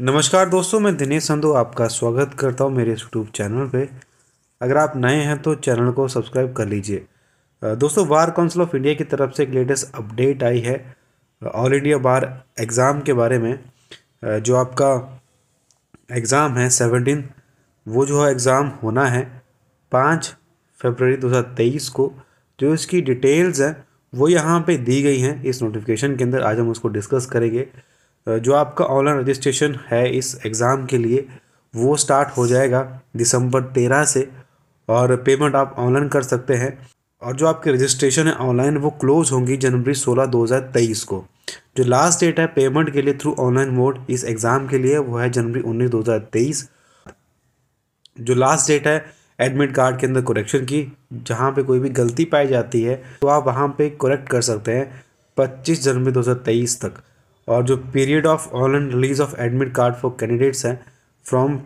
नमस्कार दोस्तों मैं दिनेश संधू आपका स्वागत करता हूं मेरे यूट्यूब चैनल पे अगर आप नए हैं तो चैनल को सब्सक्राइब कर लीजिए दोस्तों बार काउंसिल ऑफ इंडिया की तरफ से एक लेटेस्ट अपडेट आई है ऑल इंडिया बार एग्ज़ाम के बारे में जो आपका एग्ज़ाम है सेवनटीन वो जो है एग्ज़ाम होना है पाँच फरवरी 2023 को जो इसकी डिटेल्स हैं वो यहाँ पे दी गई हैं इस नोटिफिकेशन के अंदर आज हम उसको डिस्कस करेंगे जो आपका ऑनलाइन रजिस्ट्रेशन है इस एग्ज़ाम के लिए वो स्टार्ट हो जाएगा दिसंबर तेरह से और पेमेंट आप ऑनलाइन कर सकते हैं और जो आपकी रजिस्ट्रेशन है ऑनलाइन वो क्लोज़ होंगी जनवरी सोलह दो हज़ार तेईस को जो लास्ट डेट है पेमेंट के लिए थ्रू ऑनलाइन मोड इस एग्ज़ाम के लिए वो है जनवरी उन्नीस दो हज़ार तेईस जो लास्ट डेट है एडमिट कार्ड के अंदर करेक्शन की जहाँ पे कोई भी गलती पाई जाती है तो आप वहाँ पे करेक्ट कर सकते हैं पच्चीस जनवरी दो हज़ार तेईस तक और जो period of online release of admit card for candidates हैं फ्रॉम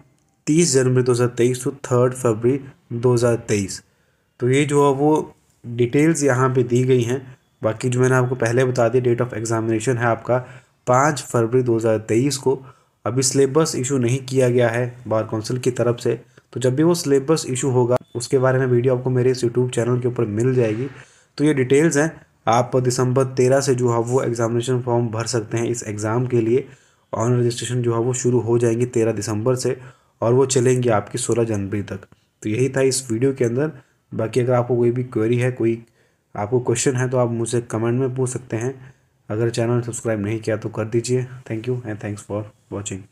तीस जनवरी दो हज़ार तेईस टू थर्ड फरवरी दो हज़ार तेईस तो ये जो है वो डिटेल्स यहाँ पे दी गई हैं बाकी जो मैंने आपको पहले बता दिया डेट ऑफ एग्ज़ामिनेशन है आपका पाँच फरवरी दो हज़ार तेईस को अभी सिलेबस इशू नहीं किया गया है बार काउंसिल की तरफ से तो जब भी वो सिलेबस इशू होगा उसके बारे में वीडियो आपको मेरे इस यूट्यूब चैनल के ऊपर मिल जाएगी तो ये डिटेल्स हैं आप दिसंबर तेरह से जो है वो एग्ज़ामिनेशन फॉर्म भर सकते हैं इस एग्ज़ाम के लिए ऑनलाइन रजिस्ट्रेशन जो है वो शुरू हो जाएंगी तेरह दिसंबर से और वो चलेंगी आपकी सोलह जनवरी तक तो यही था इस वीडियो के अंदर बाकी अगर आपको कोई भी क्वेरी है कोई आपको क्वेश्चन है तो आप मुझे कमेंट में पूछ सकते हैं अगर चैनल सब्सक्राइब नहीं किया तो कर दीजिए thank you and thanks for watching